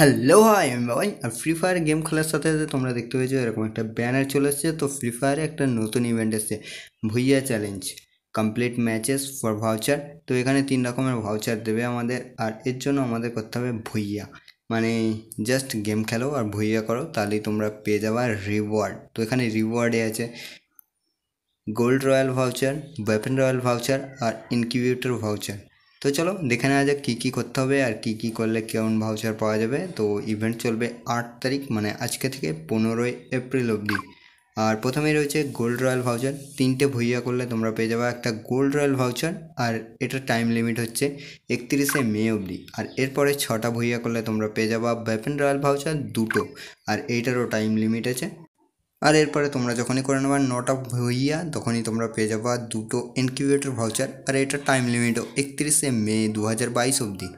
hello hi আমি বাবাই আর free fire game খেলার সাথে সাথে তোমরা দেখতে পেয়েছো এরকম একটা ব্যানার চলে এসেছে তো ফ্রি ফায়ারে একটা নতুন ইভেন্ট এসছে ভুইয়া challenge complete matches for voucher তো এখানে তিন রকমের ভাউচার দেবে আমাদের আর এর জন্য আমাদের করতে হবে ভুইয়া মানে জাস্ট গেম খেলো আর ভুইয়া করো তাহলেই তোমরা পেয়ে যাবা রিওয়ার্ড তো এখানে রিওয়ার্ডে আছে gold royale voucher weapon royale voucher আর ইনকিউবেটর ভাউচার তো চলো দেখে নেওয়া যাক কী কী করতে হবে আর কী কী করলে কেমন ভাউচার পাওয়া যাবে তো ইভেন্ট চলবে আট তারিখ মানে আজকে থেকে পনেরোই এপ্রিল অবধি আর প্রথমেই রয়েছে গোল্ড রয়্যাল ভাউচার তিনটে ভুইয়া করলে তোমরা পেয়ে যাবে একটা গোল্ড রয়্যাল ভাউচার আর এটার টাইম লিমিট হচ্ছে একত্রিশে মে অবধি আর এরপরে ছটা ভুইয়া করলে তোমরা পেয়ে যাবা ব্যাপেন রয়্যাল ভাউচার দুটো আর এইটারও টাইম লিমিট আছে আর এরপরে তোমরা যখনই করে নেবার নটা হইয়া তখনই তোমরা পেয়ে যাবা দুটো ইনকিউবেটর ভাউচার আর এটা টাইম লিমিটও একত্রিশে মে দু হাজার বাইশ অবধি